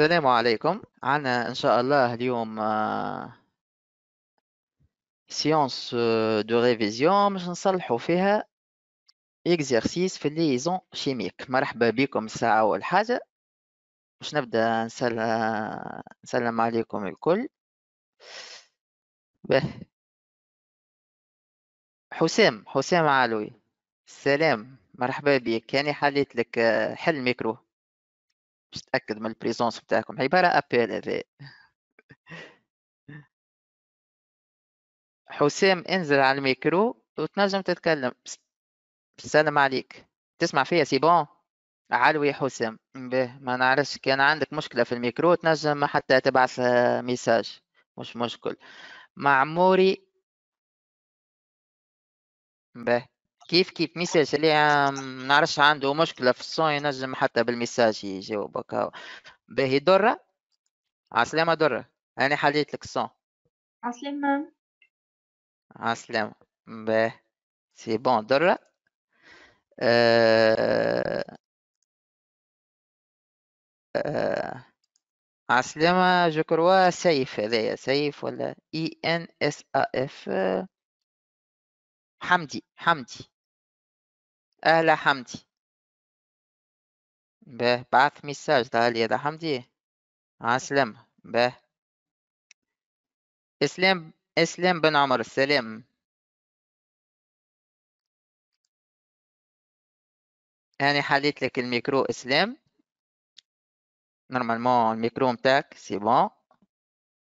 السلام عليكم عنا إن شاء الله اليوم سيونس دو ريفيزيون باش نصلحوا فيها اكزرسيس في الليزون شيميك مرحبا بكم الساعة أول حاجة باش نبدا نسلم نسلم عليكم الكل به حسام حسام علوي السلام مرحبا بك يعني حليت لك آه، حل ميكرو باش تاكد من البريزونس نتاعكم عباره ابل هذا حسام انزل على الميكرو وتنجم تتكلم السلام عليك تسمع فيا سي بون علو يا حسام به ما نعرفش كان عندك مشكله في الميكرو تنجم حتى تبعث آه، ميساج مش مشكل معموري به كيف كيف ميساج اللي ما نعرفش عنده مشكله في الصون ينجم حتى بالميساج يجاوبك باهي دره عسلامه دره انا حليت لك الصون عسلامه عسلامه باهي سي بون دره أه... أه... عسلامه جو كروا سيف هذايا سيف ولا اي ان اس ا اف حمدي حمدي أهلا حمدي باه بعث ميساج ده لي هذا حمدي أسلم باه إسلام إسلام بن عمر السلام أنا حليت لك الميكرو إسلام نورمالمون الميكرو نتاعك سي بون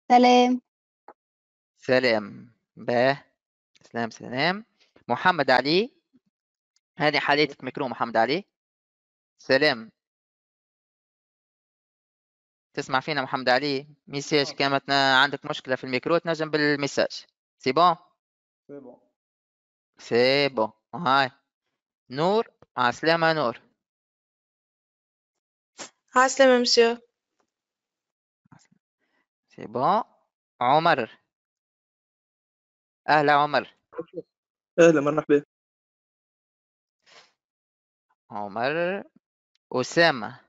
سلام سلام باه سلام سلام محمد علي هذه حالية مكرو محمد علي سلام تسمع فينا محمد علي ميساج نعم. كانت عندك مشكلة في الميكرو تنجم بالميساج سي بون سي بون سي بون هاي نور عسلامة آه، نور عسلامة مسيو سي بون عمر أهلا عمر أهلا مرحبا عمر أسامة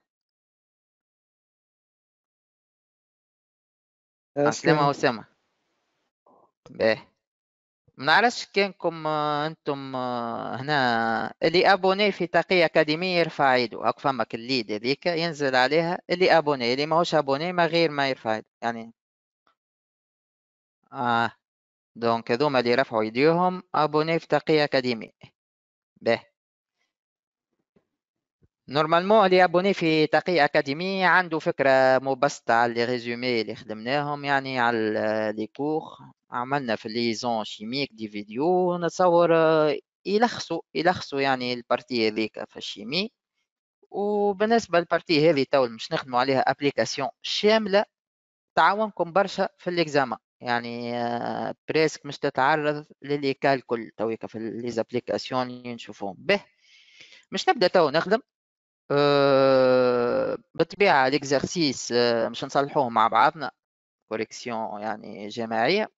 أسلم أسامة باهي نعرفش كانكم آه، انتم آه، هنا اللي ابوني في تقية اكاديمية يرفع يده هاك فمك الليد هذيك ينزل عليها اللي ابوني اللي ماهوش ابوني ما غير ما يرفع يده يعني اه دونك هذوما اللي رفعوا يديهم ابوني في تقية اكاديمية باهي نورمالمون اللي ابوني في تقي اكاديمي عنده فكره مبسطه على لي ريزومي اللي خدمناهم يعني على لي كور عملنا في ليزون شيميك دي فيديو نتصور آه، يلخصوا يلخصوا يعني البارتي هذيك في الشيمي وبالنسبه للبارتي هذه تو باش نخدموا عليها ابليكاسيون شامله تعاونكم برشا في الاكزاما يعني آه، بريسك مش تتعرض للي كالكل تويك في لي زابليكاسيون اللي نشوفهم به مش نبدا تو نخدم بطبيعة ليكزارسيس مش نصلحوه مع بعضنا كوريكسيون يعني جماعيه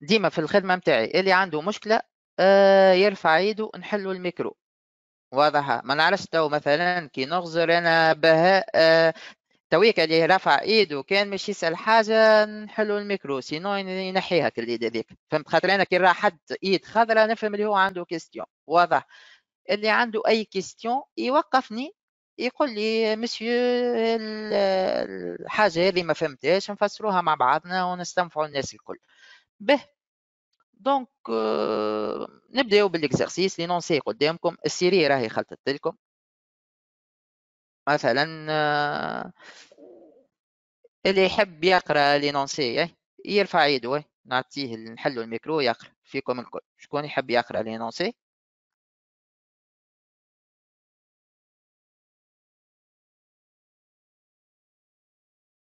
ديما في الخدمه نتاعي اللي عنده مشكله أه، يرفع يده نحلو الميكرو واضحه ما نعرفش تو مثلا كي نغزر انا بهاء أه، تويك اللي رفع ايده كان مش يسال حاجه نحلو الميكرو سينو ينحيها اليد هذيك فهمت خاطر انا كي راح حد ايد خضرا نفهم اللي هو عنده كيستيون واضح اللي عنده اي كيستيون يوقفني يقول لي مسيو الحاجه هذه ما فهمتهاش نفسروها مع بعضنا ونستنفعوا الناس الكل به دونك euh, نبداو بالاكزرسيس لي نونسي قدامكم السيري راهي خلطت لكم مثلا آه، اللي يحب يقرا لي نونسي إيه، يرفع يده إيه، نعطيه نحلو الميكرو يقرا فيكم الكل شكون يحب يقرا لي نونسي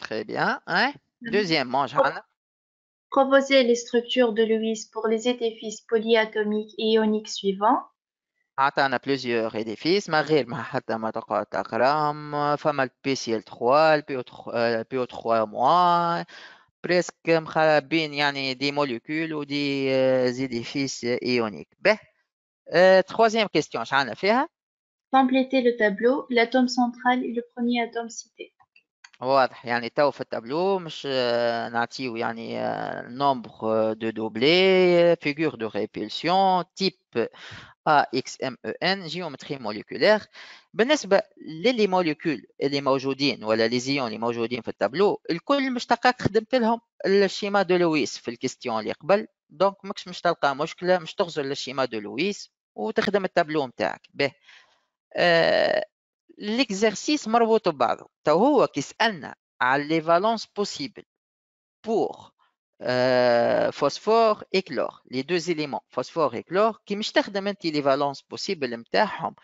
Très bien. Hein? Mmh. Deuxièmement, je vais proposer les structures de Lewis pour les édifices polyatomiques et ioniques suivants. On ah, a plusieurs édifices, mais on n'a pas encore fait le travail. On a fait le PCL3, le PO3, presque tous des molécules et des euh, édifices ioniques. Ben, euh, troisième question, je vais la faire. Hein? Complétez le tableau, l'atome central et le premier atome cité. واضح يعني تو في التابلو مش آه، نعطيو يعني نومبر دو دوبلي فيغور دو ريبولسيون تيب ا اكس ام او ان جيومتري موليكولير بالنسبه للي موليكول اللي موجودين ولا لي زيون اللي موجودين في التابلو الكل مشتقك خدمت لهم الشيما دو لويس في الكيستيون اللي قبل دونك ماكش مش تلقى مشكله مش تغزل الشيما دو لويس وتخدم التابلو نتاعك به آه l'exercice marwoto ba'do taw euh, huwa kis'alna 'ala les valences possibles pour euh, phosphore et chlore les deux éléments phosphore et chlore qui mchtakhdem enti les valences possibles mtahom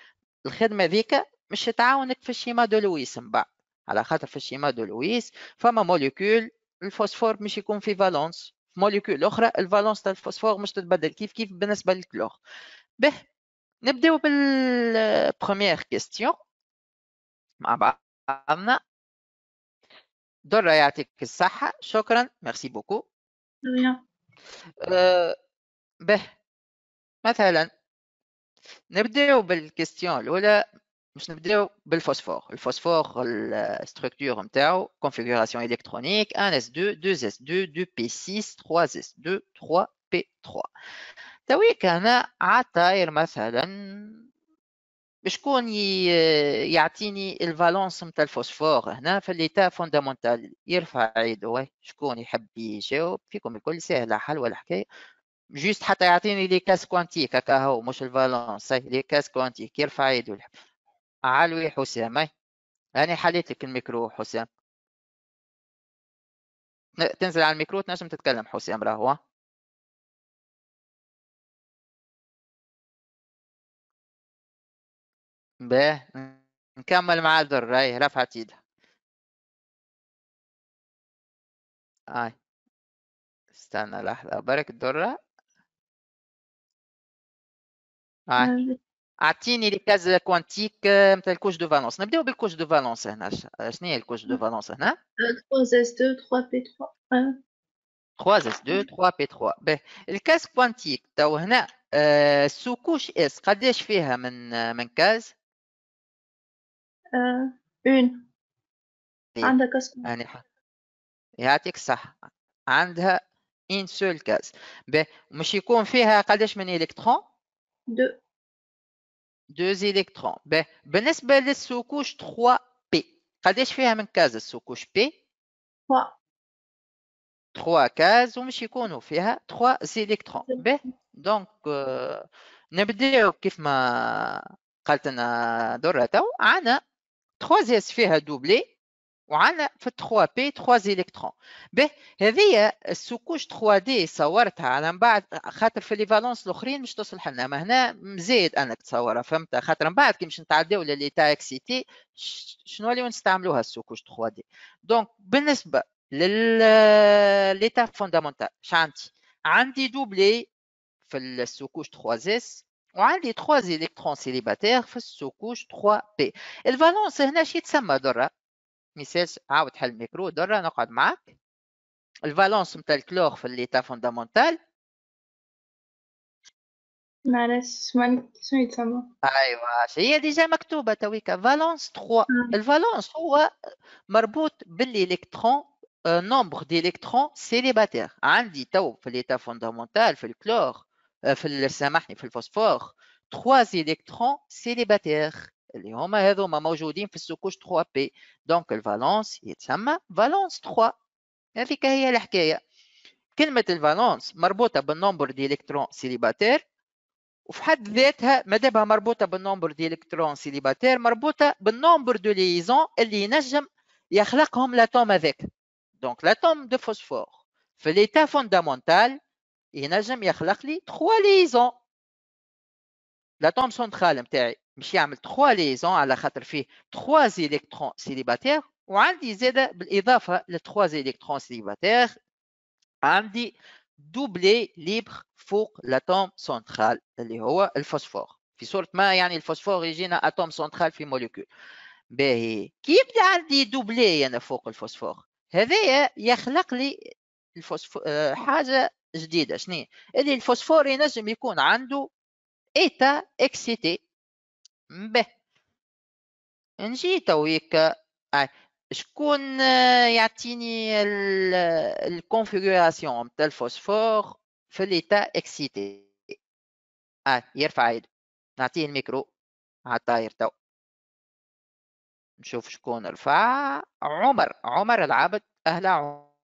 el khidma dika à ta'awnek f schéma de louis ba'd 'ala khatr f schéma de louis fama molécule le phosphore mch ykon une valence molécule l'autre, la valence de phosphore ne change pas de kif kif بالنسبه للكلور. به la première question. مع بعضنا درة يعطيك الصحة شكرا ميرسي بوكو أه به مثلا نبداو بالكيستيون الاولى باش نبداو بالفوسفور الفوسفور الستركتور نتاعو كونفيغوراسيون الكترونيك 1 اس 2 2 اس 2 2 بي 6 3 اس 2 3 بي 3 تويك انا عطاير مثلا بشكون يعطيني الفالونس نتاع الفوسفور هنا في ليتا فوندامونتال يرفع يده شكون يحب يجاوب فيكم الكل سهله حلوه الحكايه جوست حتى يعطيني لي كاس كوانتيك هكا هو مش الفالونس لي كاس كوانتيك يرفع يده علوي حسام اي انا حليت لك الميكرو حسام تنزل على الميكرو تنجم تتكلم حسام راهو به نكمل مع الدر اي رفعت ايدها اي استنى لحظة برك الدرة اي اعطيني لي كاز كوانتيك آه، مثل الكوش دو فالونس نبداو بالكوش دو فالونس هنا آه، شنو هي الكوش دو فالونس هنا 3 اس 2 3 بي 3 3 اس 2 3 بي 3 باهي الكاز كوانتيك تو هنا آه، سو كوش اس قداش فيها من من كاز اون هي عندك اسم يعني يعطيك الصحة عندها ان سول كاس باهي مش يكون فيها قداش من الكترون دو دو الكترون باهي بالنسبة للسوكوش 3 بي قداش فيها من كاز السوكوش بي 3 3 كاز ومش يكونوا فيها 3 الكترون باهي دونك نبداو كيف ما قالت لنا درة تو عندنا 3 اس فيها دوبلي وعندنا في 3 بي 3 الكترون به هذه السكوش 3 دي صورتها على من بعد خاطر في ليفالونس الاخرين مش تصلح لنا ما هنا مزيد انك تصورها فهمت خاطر من بعد كي باش نتعداو لليتا اكسيتي شنو اللي نستعملوها السكوش 3 دي دونك بالنسبه لليتا فوندامونتال شانتي عندي دوبلي في السكوش 3 اس وعندي 3 إلكترون سيليباتير في السوكوش 3P الفالونس هنا شي تسمى درة مثال عاود حل الميكرو درة نقعد معاك الفالونس نتاع الكلور في ليتا فوندامونتال معلش ما شنو يتسمى ايوا هي ديجا مكتوبه تويكا فالونس 3 الفالونس هو مربوط بالالكترون نومبر ديليكترون سيليباتير عندي تو في ليتا فوندامونتال في الكلور Euh, le phosphore, trois électrons célibataires. Les homologues majeurs d'impulsions couches 3p, donc valence et valence 3. C'est qu'est-ce qu'il y a là La y qu'elle Quel métal valence? Marbot à un nombre d'électrons célibataires. Au fait, elle marbot à un nombre d'électrons célibataires. Marbot à un nombre de liaisons. Elle y nage. Il y a l'atome avec. Donc l'atome de phosphore. fait l'état fondamental. ينجم إيه، يخلق لي 3 ليزون لاتوم سنترال نتاعي باش يعمل 3 ليزون على خاطر فيه 3 الكترون سيليباتير وعندي زاده بالاضافه 3 الكترون سيليباتير عندي دوبلي ليبر فوق لاتوم سنترال اللي هو الفوسفور في صورة ما يعني الفوسفور يجينا اتوم سنترال في موليكول باهي كي يبدا عندي دوبلي انا يعني فوق الفوسفور هذايا يخلق لي الفوسفور آه، حاجه جديده شنية اللي الفوسفور ينجم يكون عنده ايتا اكسيتي به نجي تويك آه. شكون يعطيني الكونفيغوراسيون تاع الفوسفور في ليتا اكسيتي اه يرفع يده نعطيه الميكرو عطاير تو نشوف شكون رفع عمر عمر العبد اهلا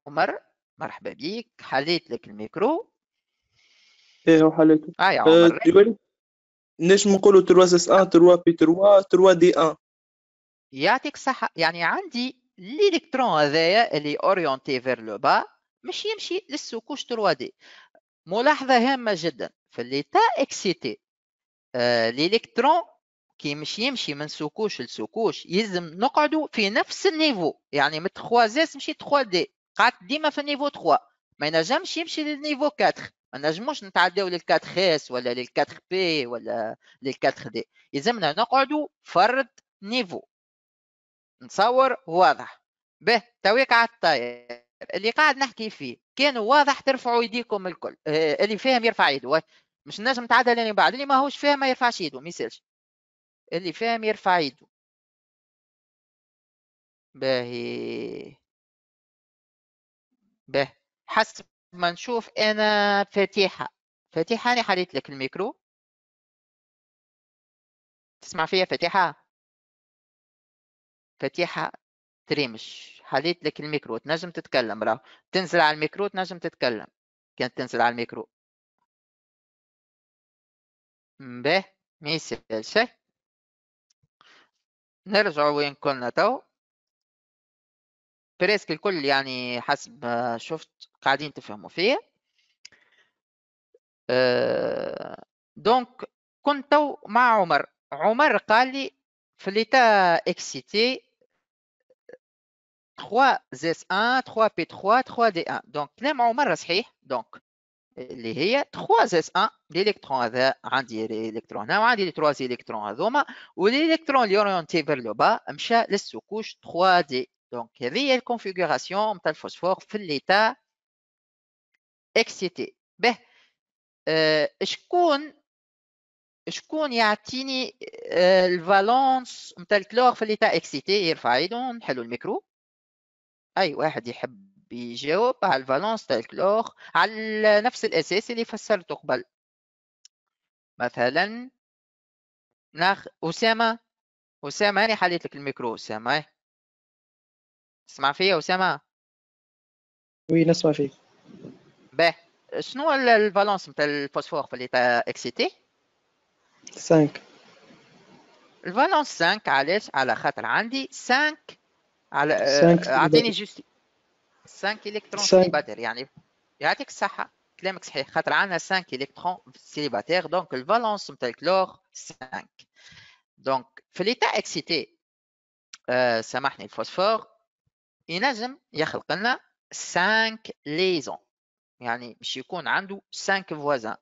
عمر مرحبا بك حليت لك الميكرو ايه وحليته اه يا آه، عمر نش نجم نقولوا 3 اس 1 3 بي 3 3 دي 1 يعطيك الصحة يعني عندي الالكترون هذايا اللي اورينتي فير لو با مش يمشي للسكوش 3 دي ملاحظة هامة جدا في اللي تا اكسيتي آه، الالكترون كي مش يمشي من سكوش لسكوش يلزم نقعدوا في نفس النيفو يعني من 3 اس مشي 3 دي قعدت ديما في النيفو 3 ما ينجمش يمشي للنيفو 4 ما نجموش نتعداو لل 4 اس ولا لل 4 بي ولا لل 4 دي يلزمنا نقعدوا فرد نيفو نصور واضح به تويك على الطاير اللي قاعد نحكي فيه كان واضح ترفعوا يديكم الكل آه، اللي فاهم يرفع يده مش نجم تعدل اللي بعد اللي ماهوش فاهم ما يرفعش يده ما يسالش اللي فاهم يرفع يده باهي به حسب ما نشوف انا فاتحه فاتحه انا حليت لك الميكرو تسمع فيا فاتحه فاتحه تريمش حليت لك الميكرو تنجم تتكلم راه تنزل على الميكرو تنجم تتكلم كانت تنزل على الميكرو به ما شيء نرجع وين كنا تو بريسك الكل يعني حسب شفت قاعدين تفهموا فيه آه، دونك كنت مع عمر عمر قال لي في ليتا اكسيتي 3 زيس 1 3 بي 3 3 دي 1 دونك كلام عمر صحيح دونك اللي هي 3 زيس 1 الالكترون هذا عندي الالكترون هنا وعندي لي 3 الكترون هذوما والالكترون اللي اورينتي فير لو با مشى للسكوش 3 دي دونك هذه الكونفيغوراسيون نتاع الفوسفور في ليتا اكسيتي به أه شكون شكون يعطيني الفالونس نتاع الكلور في ليتا اكسيتي يرفع يدو نحلو الميكرو اي واحد يحب يجاوب على الفالونس تاع الكلور على نفس الاساس اللي فسرته قبل مثلا ناخ اسامه اسامه انا حليت لك الميكرو اسامه c'est ma fille oui la soit fait ben sinon le valence de phosphore il excité cinq le valence cinq à la euh, cinq électrons célibataires hein. cinq électrons célibataires donc le valence de chlore, cinq donc il est excité euh, ça marche le phosphore et y avons 5 liaisons. y a 5 voisins.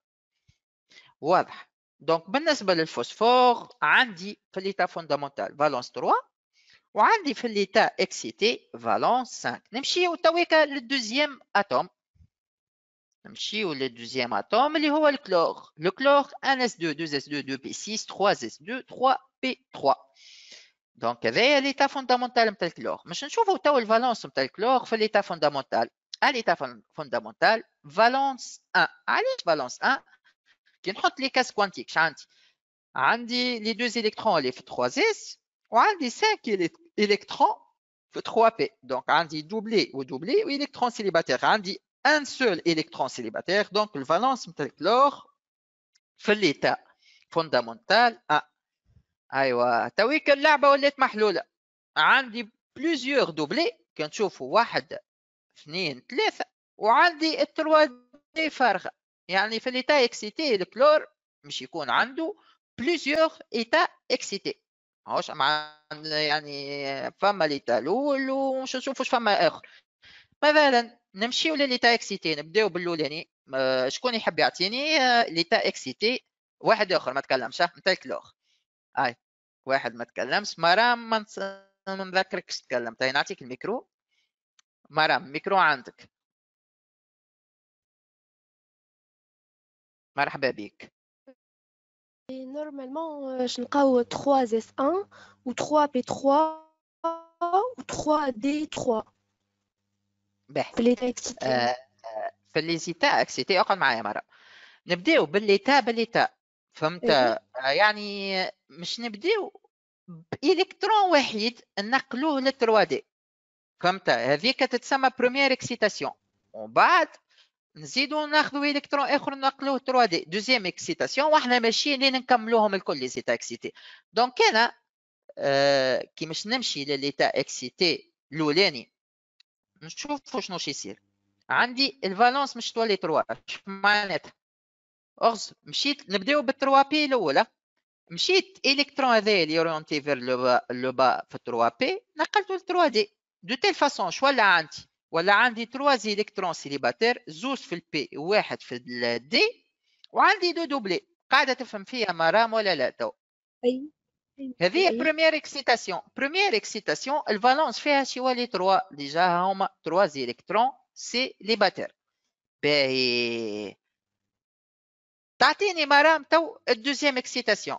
Donc, pour le phosphore, nous avons l'état fondamental, valence 3. Et l'état excité, valence 5. Nous le deuxième atome. Nous avons le deuxième atome, le chlore. Le chlore 1s2, 2s2, 2p6, 3s2, 3p3. Donc, دونك هذايا Mais فوندامونتال نتاع الكلور باش نشوفوا تو الفالونس que الكلور valence l'état fondamental. à l'état fondamental, valence 1. Allez, valence 1, qui nous les cases quantiques. J'ai les deux électrons, les 3s, On les cinq électrons, 3p. Donc, j'ai doublé ou doublé, ou célibataires. célibataire. J'ai un seul électron célibataire, donc le valence, l'or, fait l'état fondamental 1. ايوا تويك اللعبه ولات محلوله عندي بليزيوغ دوبلي كنشوفوا واحد اثنين ثلاثه وعندي التروا دي فارغه يعني في ليتا اكسيتي الكلور مش يكون عنده بليزيوغ ايتا اكسيتي ماهوش مع يعني فما ليتا الاول ومش نشوفوش فما اخر مثلا نمشيو لليتا اكسيتي نبداو باللولاني آه، شكون يحب يعطيني آه، ليتا اكسيتي واحد اخر ما تكلمش انت الكلور اي واحد ما تكلمش مرام ما نذكركش تكلمت هاي طيب نعطيك الميكرو مرام ميكرو عندك مرحبا بك نورمالمون باش نلقاو 3 اس 1 و 3 بي 3 و 3 دي 3 باهي في لي اكسيتي اكسيتي اقعد معايا مره نبداو باللي بالليتا بالليتا فهمت يعني مش نبداو بإلكترون وحيد نقلوه ل 3 دي فهمت هذيك تتسمى بروميير اكسيتاسيون ومن بعد نزيدو ناخذو الكترون اخر نقلوه 3 دي دوزيام اكسيتاسيون واحنا ماشيين لين نكملوهم الكل لي زيتا اكسيتي دونك انا آه كي باش نمشي لليتا اكسيتي الاولاني نشوف شنو يصير عندي الفالونس مش تولي 3 معناتها اغز مشيت نبداو بال 3 بي الاولى مشيت الكترون هذا اللي اورونتي فير لو با في 3 بي نقلته ل 3 دي دو تيل فاسون شو ولا عندي ولا عندي 3 الكترون سيليباتير زوز في البي وواحد في الدي وعندي دو دوبلي قاعده تفهم فيها مرام ولا لا تو اي هذه بروميير اكسيتاسيون بروميير اكسيتاسيون الفالونس فيها شي ولي 3 ديجا هما 3 الكترون سيليباتير باهي تعطيني مرام تو الدوزيام اكسيتاسيون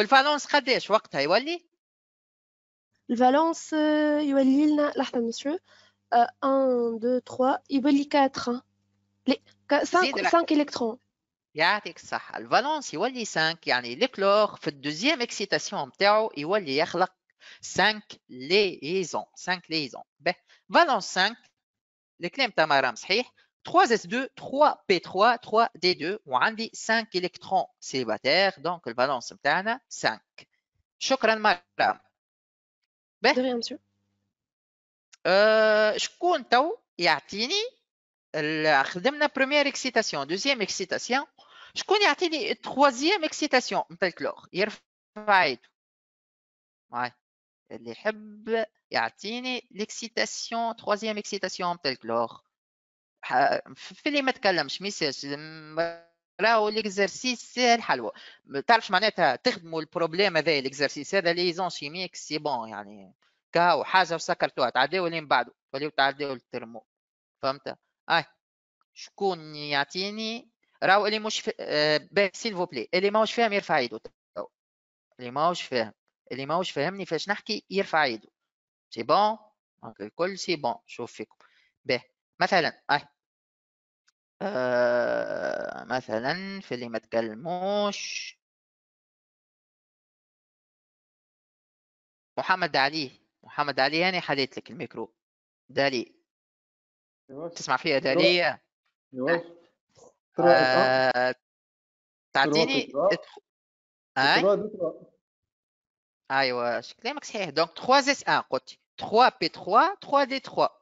Le valence quel est le? Le valence il monsieur. Un, deux, trois, il est le quatre. Les cinq électrons. Il y a valence il le cinq. Il y a chlore deuxième excitation il y a cinq liaisons, cinq Valence cinq. Le 3s2, 3p3, 3d2, ou 5 électrons célibataires, donc le balance de 5. Chokran Maram. De rien, monsieur. Je euh, compte, il y a Tini, la première excitation, deuxième excitation. Je connais la troisième excitation, tel que l'or. Il fait. Ouais. Il l'excitation, troisième excitation, tel que في اللي ما تكلمش ميساج راهو ليكزارسيس ساهل حلوه تعرفش معناتها تخدموا البروبليم هذا ليكزارسيس هذا ليزون شيميك سي بون يعني كاو حاجه وسكرتوها تعداو اللي من بعده وليو تعداو الترمو فهمت اي شكون يعطيني راهو اللي مش في... آه سيل فو بلي اللي ماهوش فاهم يرفع يدو اللي ماهوش فاهم اللي ماهوش فاهمني فاش نحكي يرفع يدو سي بون الكل سي بون شوف فيكم باهي مثلا اي آه. آه مثلا في اللي ما تكلموش محمد علي محمد علي انا يعني حليت لك الميكرو دالي تسمع فيها دالية آه. آه. آه تعطيني ايوا كلامك صحيح دونك 3 اس 1 قلت 3 بي 3 3 دي 3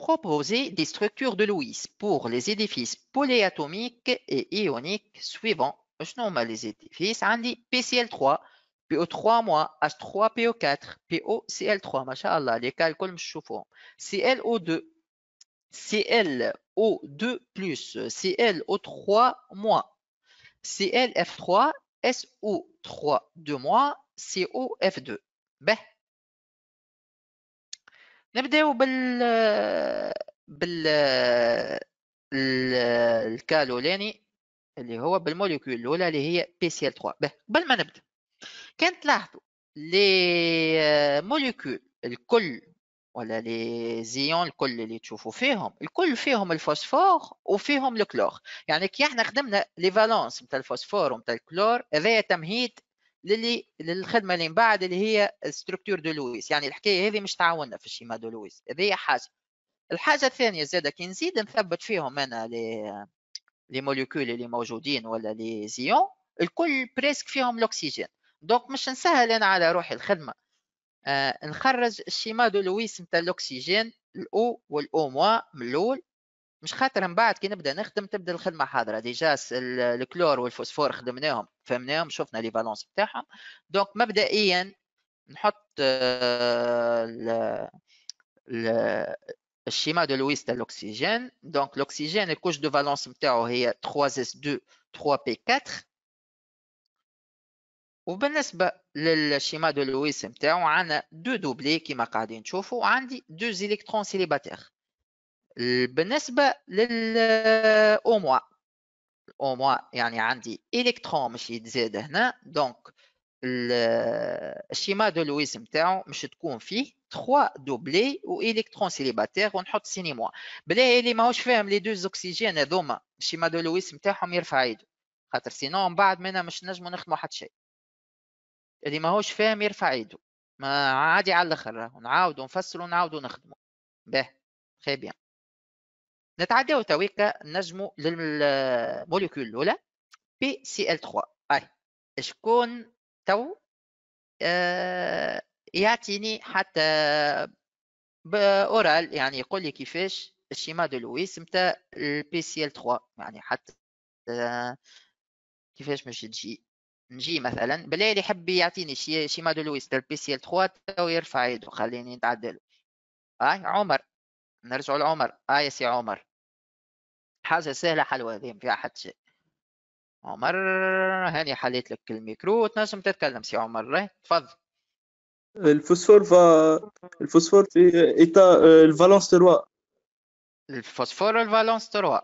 proposer des structures de Lewis pour les édifices polyatomiques et ioniques suivants. Je nomme les édifices. عندي PCl3 PO3 mois H3 PO4 POCl3 Masha'Allah, les calculs مش ClO2 ClO2 ClO3 ClF3 SO3 2 COF2 Ben, نبداو بال بال الكالو لاني اللي هو بالموليكول الاولى اللي هي بي سي ال 3 به قبل ما نبدا كان تلاحظوا لي موليكول الكل ولا لي زيون الكل اللي تشوفوا فيهم الكل فيهم الفوسفور وفيهم الكلور يعني كي احنا خدمنا لي فالونس نتاع الفوسفور ونتاع الكلور هذايا تمهيد للي للخدمه اللي من بعد اللي هي ستركتور دو لويس يعني الحكايه هذه مش تعاوننا في الشيما دو لويس هذه حاجه الحاجه الثانيه زاد كي نزيد نثبت فيهم انا لي لي موليكول اللي موجودين ولا لي زيون الكل بريسك فيهم الاكسجين دونك مش نسهل انا على روحي الخدمه آه نخرج الشيما دو لويس نتاع الاكسجين الاو والاو موا من الاول مش خاطر من بعد كي نبدا نخدم تبدا الخدمه حاضره ديجا الكلور والفوسفور خدمناهم فهمناهم شفنا لي فالونس بتاعهم دونك مبدئيا نحط آه، ال الشيما دو لويس تاع الاكسجين دونك الاكسجين الكوش دو فالونس نتاعو هي 3 s 2 3 p 4 وبالنسبه للشيما دو لويس نتاعو عندنا دو دوبلي كيما قاعدين تشوفوا عندي دو زيليكترون سيليباتير آه، بالنسبه للاوموا الاوموا يعني عندي الكترون مش يتزاد هنا دونك الشيما دو لويس نتاعو مش تكون فيه 3 دوبلي الكترون سيليباتير ونحط سيني موا بلا اللي ماهوش فاهم لي دوز اوكسجين هذوما الشيما دو لويس نتاعهم يرفع يدو خاطر سينو من بعد منا مش نجمو نخدمو حتى شيء اللي ماهوش فاهم يرفع يدو ما عادي على الاخر ونعاودو نفسرو ونعاودو نخدمو باه خي بيان نتعداو تويكا نجمو للموليكول الاولى بي سي ال 3 اي شكون تو آه يعطيني حتى اورال يعني يقول لي كيفاش الشيما دو لويس نتاع البي سي ال 3 يعني حتى كيفاش باش تجي نجي مثلا بلا اللي يحب يعطيني شي شيما دو لويس تاع البي سي ال 3 تو يرفع يده خليني نتعدل اي عمر نرجع لعمر اي سي عمر حاجة سهلة حلوة هذه ما فيها حد شيء عمر هاني حليت لك الميكرو وتنجم تتكلم سي عمر تفضل الفوسفور فا الفوسفور في ايتا الفالونس تروا الفوسفور الفالونس تروا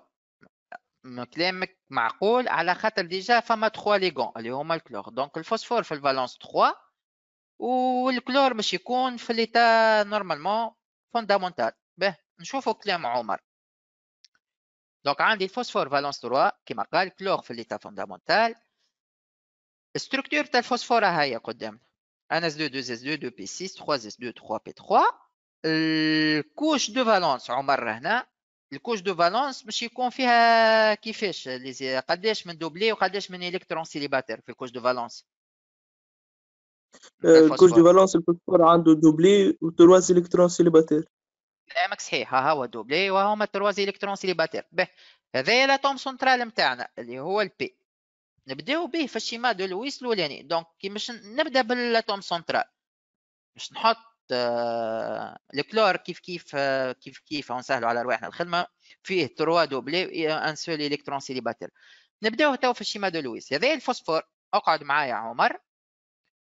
كلامك معقول على خاطر ديجا فما تخوا ليغون اللي هما الكلور دونك الفوسفور في الفالونس تخوا والكلور باش يكون في ليتا نورمالمون فوندامونتال به نشوفوا كلام عمر Donc, on a des phosphore valence 3 qui m'a l'état fondamental. La structure de phosphore est là, 1 s 2 2 2S2, 2P6, 3S2, 3P3. La couche de valence, on va la couche de valence, je suis confié à qui fait, les cadets, doublés ou cadets, électron célibataire, la couche de valence. Euh, la couche de valence, le phosphore a un doublé ou trois électrons célibataires. كلامك صحيح ها هو دوبلي وهما تروازي الكترون سيليباتير به هذا توم سنترال نتاعنا اللي هو البي نبداو به في الشيما دو لويس الاولاني دونك كي باش نبدا بالاتوم سنترال باش نحط الكلور آه، كيف كيف آه، كيف كيف ونسهلوا على رواحنا الخدمه فيه تروا دوبلي ان سول الكترون سيليباتير نبداو تو في الشيما دو لويس هذا الفوسفور اقعد معايا عمر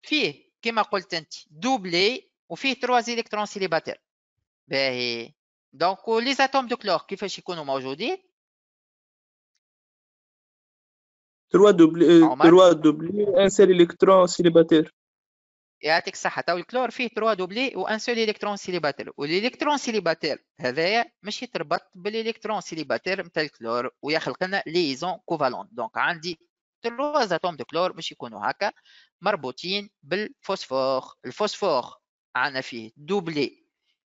فيه كما قلت انت دوبلي وفيه تروازي الكترون سيليباتير باهي دونك لي زاتوم دو كلور كيفاش يكونوا موجودين تروا دوبلي آه، تروا دوبلي ان سيل الكترون سيليباتير يعطيك الصحة تو الكلور فيه تروا دوبلي وان سول الكترون سيليباتير والالكترون سيليباتير هذايا مش يتربط بالالكترون سيليباتير نتاع الكلور ويخلق لنا ليزون كوفالون دونك عندي تروا زاتوم دو كلور باش يكونوا هكا مربوطين بالفوسفور الفوسفور عندنا فيه دوبلي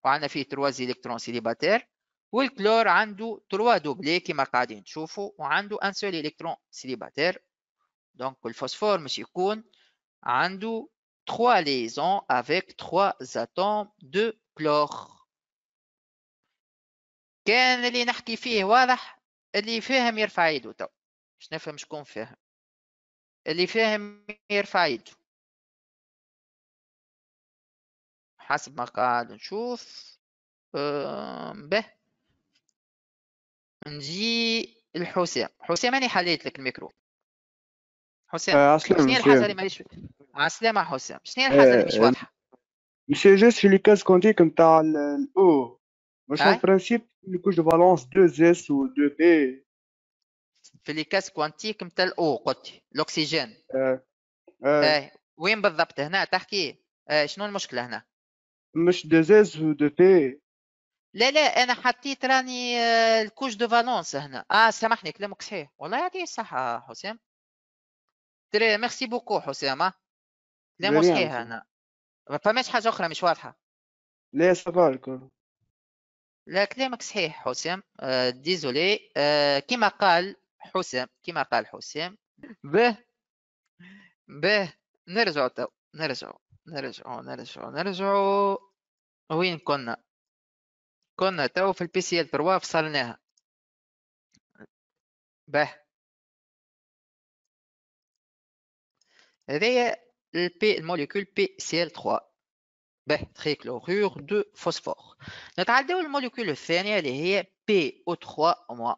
وعندنا فيه تروازي الكترون سيليباتير والكلور عنده تروا دوبلي كما قاعدين تشوفوا وعنده ان الكترون سيليباتير دونك الفوسفور مش يكون عنده 3 ليزون افيك 3 زاتوم دو كلور كان اللي نحكي فيه واضح اللي فاهم يرفع يده تو باش نفهم شكون فاهم اللي فاهم يرفع يده حسب ما قاعد نشوف به نجي الحسام حسام انا حليت لك الميكرو حسام آه، شنو هي الحاجه اللي ماليش عسلامه حسام شنو هي الحاجه اللي مش آه، واضحه ماشي في لي كاز كونتيك نتاع الاو مش في البرانسيب لي كوش دو فالونس دو زيس و دو بي في لي كاز كوانتيك نتاع الاو قلت الاكسجين آه،, آه. آه. وين بالضبط هنا تحكي شنو المشكله هنا مش دزاز دو تي لا لا انا حطيت راني آه، الكوش دو فالونس هنا اه سامحني كلامك صحيح والله يعطيه الصحه آه، حسام تري ميرسي بوكو حسام آه. كلامك صحيح هنا ما فماش حاجه اخرى مش واضحه لا صباح لا كلامك صحيح حسام آه ديزولي آه كما قال حسام كما قال حسام به به نرجع تو نرجع نرجع نرجع نرجع وين كنا كنا تو في البي سي ال 3 فصلناها باه هذه البي الموليكول بي سي ال 3 به تريكلورور دو فوسفور نتعداو الموليكول الثانية اللي هي بي او 3 موا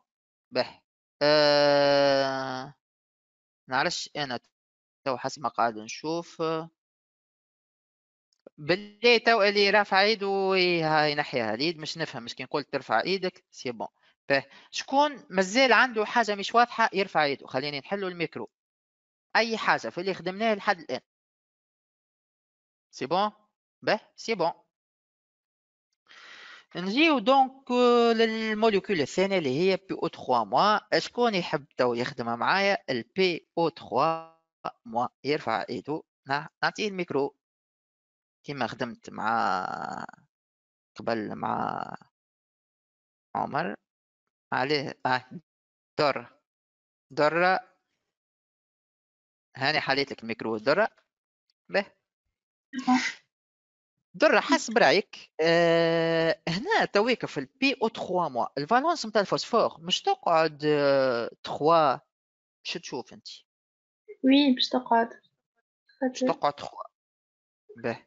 به أه... نعرفش انا تو حسب ما قاعد نشوف أه... باللي تو اللي رافع ايده ينحيها اليد مش نفهم مش كي نقول ترفع ايدك سي بون طيب، شكون مازال عنده حاجه مش واضحه يرفع ايده خليني نحلو الميكرو اي حاجه في اللي خدمناه لحد الان سي بون باه سي بون نجيو دونك للموليكول الثانيه اللي هي بي او 3 موا شكون يحب تو يخدم معايا البي او 3 موا يرفع ايده نعطيه الميكرو كيما خدمت مع قبل مع عمر عليه اه در درة هاني حليت لك الميكرو درة به درة حسب رايك آه هنا تويك في البي او 3 موا الفالونس نتاع الفوسفور مش تقعد 3 آه، باش تشوف انت وي باش تقعد باش تقعد 3 به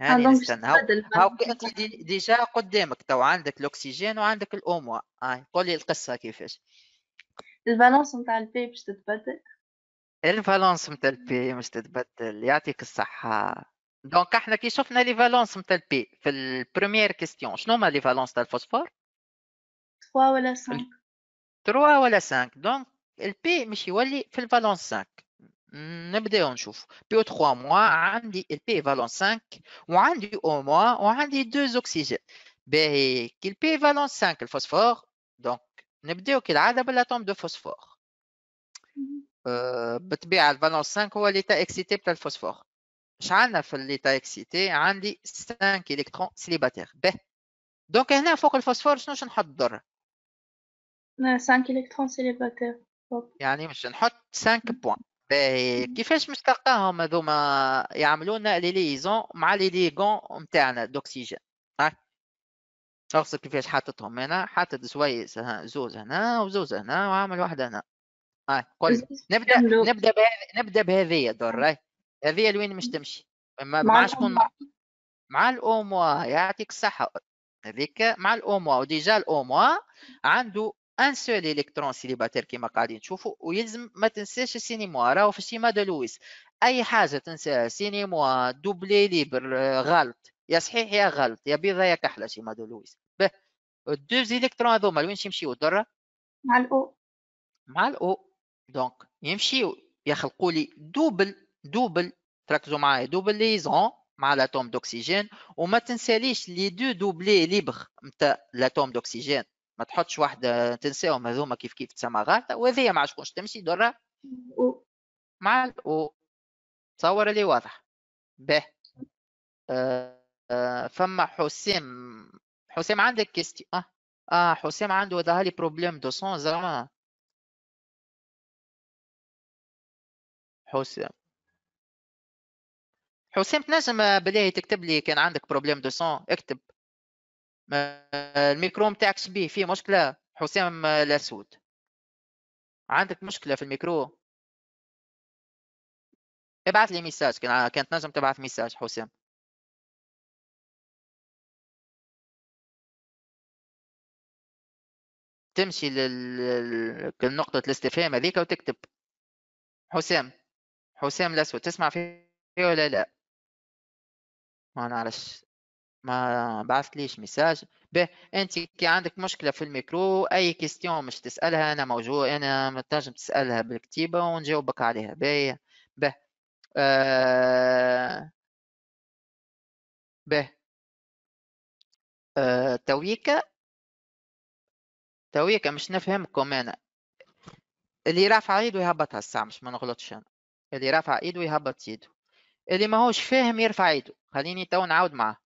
هاني نستنى هاو, هاو كي دي ديجا قدامك تو عندك الاكسجين وعندك الاوموا آه، هاي قولي القصه كيفاش الفالونس نتاع البي باش تتبدل الفالونس نتاع البي مش تتبدل يعطيك الصحه دونك احنا كي شفنا لي فالونس نتاع البي في البروميير كيستيون شنو هما لي فالونس تاع الفوسفور 3 ولا 5 3 ولا 5 دونك البي مش يولي في الفالونس 5 On trois mois, P valant mois, on deux oxygènes. Ben, qu'il phosphore, donc, mm-hmm. euh, ben, on a besoin de quatre de phosphore. excité pour phosphore. excité, électrons célibataires. donc, il a le phosphore, hot cinq électrons célibataires. Ben, donc, on a 5 mm-hmm. points. باهي كيفاش مشتقاهم هذوما يعملونا لي ليزون مع لي ليغون نتاعنا دوكسيجين ها شخص كيفاش حاطتهم هنا حاطت زويز زوز هنا وزوز هنا وعامل واحده هنا ها قل نبدا نبدا بهذ... نبدا بهذه الدور هذه لوين مش تمشي ما مع مع, مع الاوموا يعطيك الصحه هذيك مع الاوموا وديجا الاوموا عنده ان سول الكترون سيليباتير كيما قاعدين تشوفوا ويلزم ما تنساش السينيموا راهو في السيما دو لويس اي حاجه تنساها سينيموا دوبلي ليبر غلط يا صحيح يا غلط يا بيضه يا كحله سيما دو لويس به الدوز الكترون هذوما وين يمشيو الدره مع الاو مع الاو دونك يمشيو يخلقوا لي دوبل دوبل تركزوا معايا دوبل ليزون مع لاتوم دوكسيجين وما تنساليش لي دو دوبلي ليبر نتاع لاتوم دوكسيجين ما تحطش واحده تنساهم هذوما كيف كيف تسمى غالطه وهذه ما شكونش تمشي درة مع الأو تصور لي واضح به آه آه فما حسام حسام عندك كيستي اه اه حسام عنده ظهر لي بروبليم دو سون زعما حسام حسام تنجم بالله تكتب لي كان عندك بروبليم دو سون اكتب الميكرو نتاعك شبيه فيه مشكله حسام الاسود عندك مشكله في الميكرو ابعث لي ميساج كانت نجم تبعث ميساج حسام تمشي لل... الاستفهام هذيك وتكتب حسام حسام الأسود تسمع فيه ولا لا ما نعرفش ما بعث ليش مساج به انت كي عندك مشكله في الميكرو اي كيستيون مش تسالها انا موجود انا تنجم تسالها بالكتيبه ونجاوبك عليها باهي به آه به آه تويكا تويكا مش نفهمكم انا اللي رافع ايده يهبطها الساعه مش ما نغلطش انا اللي رافع ايده يهبط ايده اللي ماهوش فاهم يرفع ايده خليني تو نعاود معاه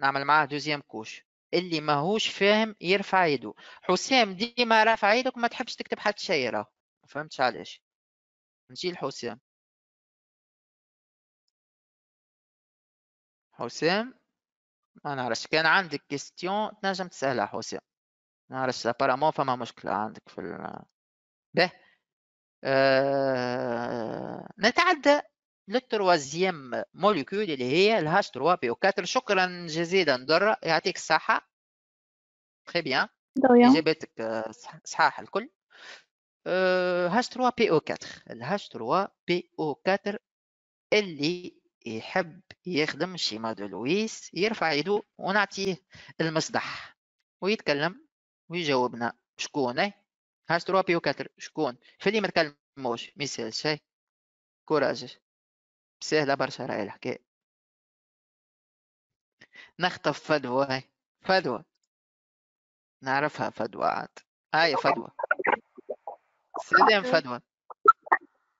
نعمل معاه دوزيام كوش اللي ماهوش فاهم يرفع يده حسام ديما رافع يدك ما تحبش تكتب حتى شيء راه ما فهمتش علاش نجي لحسام حسام ما نعرفش كان عندك كيستيون تنجم تسألها حسام ما نعرفش ابارامون فما مشكلة عندك في ال به آه... نتعدى للتروازيام موليكيول اللي هي الهاش 3 بي او 4 شكرا جزيلا درة يعطيك الصحة تخي بيان جابتك صحاح الكل هاش 3 بي او 4 الهاش 3 بي او 4 اللي يحب يخدم شيما دو لويس يرفع يدو ونعطيه المصدح ويتكلم ويجاوبنا شكون هاش 3 بي او 4 شكون في اللي ما تكلموش ما يسالش كوراج سهلة برشا راهي الحكاية نخطف فدوى هاي فدوى نعرفها فدوى عاد هاي فدوى سلام فدوى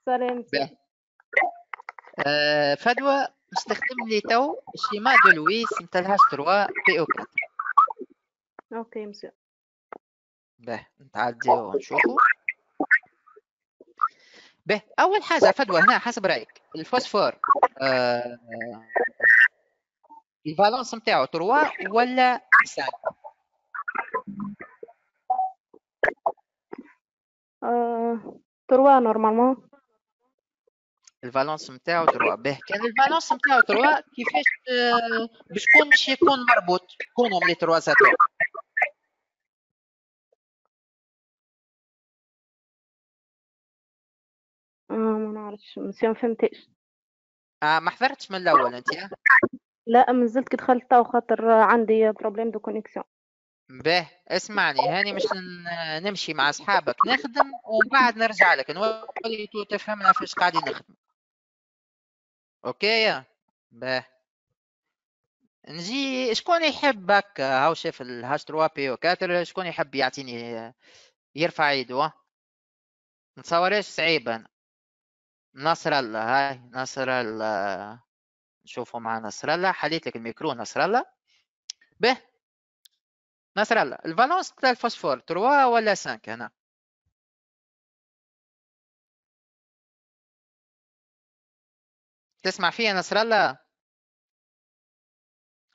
سلام آه فدوى نستخدم لي تو شيما دو لويس نتاع الهاش 3 بي او كاتر اوكي مسيو باه نتعديو ونشوفو به اول حاجه فدوى هنا حسب رايك الفوسفور آه الفالونس نتاعو 3 ولا 5 آه 3 نورمالمون الفالونس نتاعو 3 به كان الفالونس نتاعو 3 كيفاش آه، بشكون باش يكون مربوط كونهم لي 3 اتوم ما عرفتش ما فهمتش آه ما حضرتش من الاول انت آه. لا كي دخلت خاطر عندي بروبليم دو كونيكسيون به اسمعني هاني مش نمشي مع اصحابك نخدم ومن بعد نرجع لك نولي تفهمنا فاش قاعدين نخدم اوكي به نجي شكون يحب هكا هاو شاف الهاش 3 بي او 4 شكون يحب يعطيني يرفع يدو آه. نتصورش صعيب انا نصر الله هاي نصر الله نشوفه مع نصر الله حليت لك الميكرو نصر الله به نصر الله الفالونس تاع الفوسفور 3 ولا 5 هنا تسمع فيا نصر الله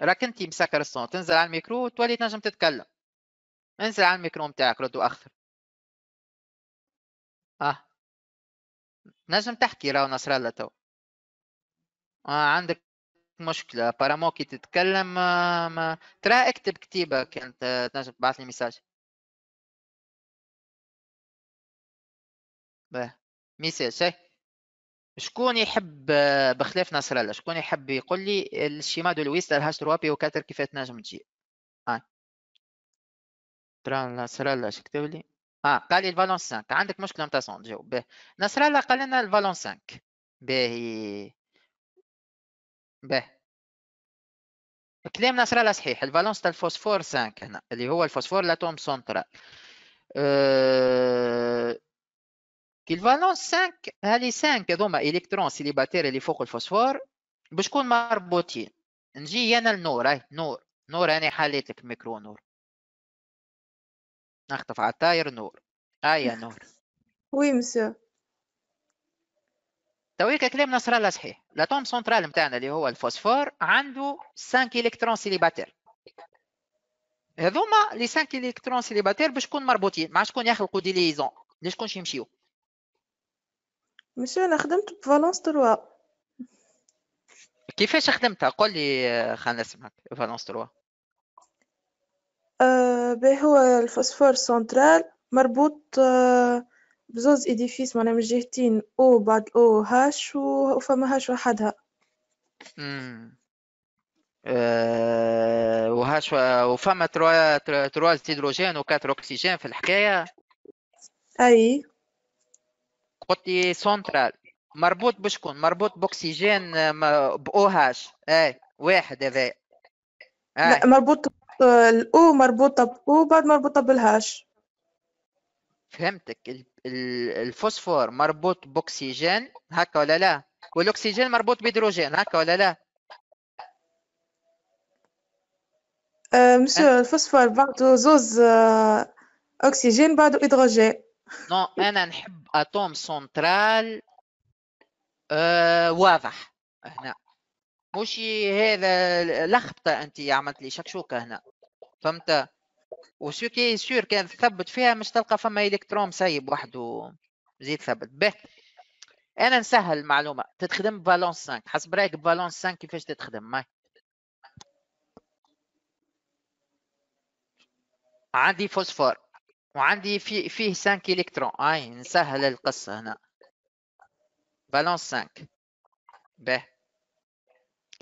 راك انت مسكر الصوت تنزل على الميكرو وتولي تنجم تتكلم انزل على الميكرو نتاعك ردو اخر اه نجم تحكي راهو نصر الله تو آه، عندك مشكلة باراموكي تتكلم ما, آه، ما... ترى اكتب كتيبة كانت تنجم تبعث لي ميساج باه ميساج شي إيه. شكون يحب آه، بخلاف نصر الله شكون يحب يقول لي الشيمادو لويس الهاش 3 وكاتر كيف تنجم تجي هاي ترى نصر الله شكتب لي اه قال لي الفالون 5 عندك مشكله نتاع سون جاوب باهي نصر الله قال لنا الفالون 5 باهي باهي كلام نصر الله صحيح الفالونس تاع الفوسفور 5 هنا اللي هو الفوسفور لاتوم سنترال أه... كي الفالونس 5 هذه 5 هذوما الكترون سيليباتير اللي فوق الفوسفور باش يكون مربوطين نجي انا النور اي نور نور انا حليت لك ميكرو نور نخطف على الطاير نور اه يا نور وي مسيو تويك كلام نصر الله صحيح لاتوم سنترال نتاعنا اللي هو الفوسفور عنده 5 الكترون سيليباتير هذوما لي 5 الكترون سيليباتير باش يكون مربوطين مع شكون يخلقوا دي ليزون لشكون يمشيو مسيو انا خدمت بفالونس 3 كيفاش خدمتها قول لي آه، خلينا نسمعك فالونس 3 باهي هو الفوسفور سنترال مربوط آه، بزوز إديفيس معناها من جهتين أو بعد أو هاش وفما هاش وحدها امم أه وهاش وفما تروا تروا هيدروجين وكاتر أكسجين في الحكاية أي قلت سنترال مربوط بشكون مربوط بأكسجين آه، بأو هاش أي واحد هذا مربوط الأو مربوطة بأو بعد مربوطة بالهاش فهمتك الفوسفور مربوط بأكسجين هكا ولا لا والأكسجين مربوط بهيدروجين هكا ولا لا أه، مسيو أه. الفوسفور بعده زوز آه، أكسجين بعده هيدروجين نو أنا نحب أتوم سنترال واضح هنا مش هذا لخبطه انت عملت لي شكشوكه هنا فهمت وشو كي سور كان ثبت فيها مش تلقى فما الكترون سايب وحده زيد ثبت به انا نسهل المعلومه تتخدم بالونس 5 حسب رايك بالونس 5 كيفاش تتخدم ماي عندي فوسفور وعندي في فيه 5 الكترون اي نسهل القصه هنا بالونس 5 به